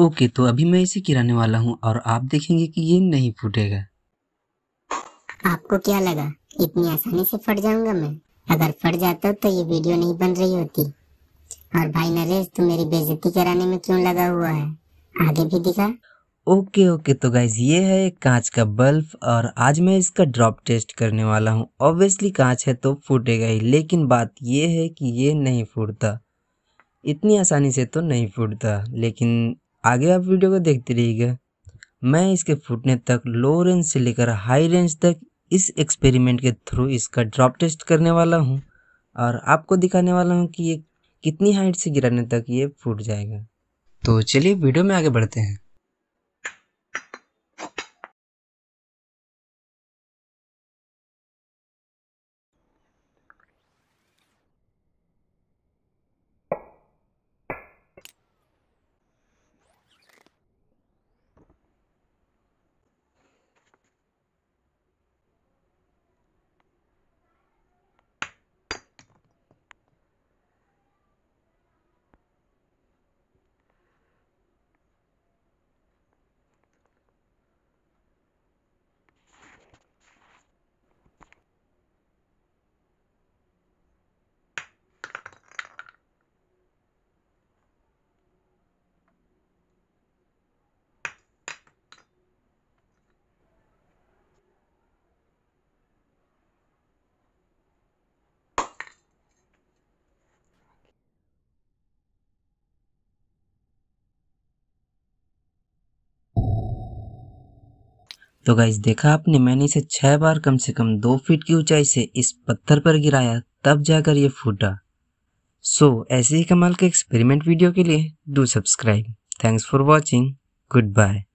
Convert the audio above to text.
okay तो अभी मैं इसे गिराने वाला हूँ और आप देखेंगे कि ये नहीं फूटेगा आपको क्या लगा इतनी आसानी से फट जाऊंगा मैं अगर फट जाता तो ये वीडियो नहीं बन रही होती और भाई नरेश तुम मेरी बेजती कराने में क्यों लगा हुआ है आगे भी दिखा ओके ओके तो गाइज ये है एक कांच का बल्ब और आज मैं इसका ड्रॉप टेस्ट करने वाला हूँ ऑब्वियसली कांच है तो फूटेगा ही लेकिन बात ये है कि ये नहीं फूटता इतनी आसानी से तो नहीं फूटता लेकिन आगे आप वीडियो को देखते रहिएगा मैं इसके फूटने तक लो रेंज से लेकर हाई रेंज तक इस एक्सपेरिमेंट के थ्रू इसका ड्रॉप टेस्ट करने वाला हूँ और आपको दिखाने वाला हूँ कि ये कितनी हाइट से गिराने तक ये फूट जाएगा तो चलिए वीडियो में आगे बढ़ते हैं तो गाइज देखा आपने मैंने इसे छह बार कम से कम दो फीट की ऊंचाई से इस पत्थर पर गिराया तब जाकर ये फूटा सो so, ऐसे ही कमाल के एक्सपेरिमेंट वीडियो के लिए do subscribe thanks for watching good bye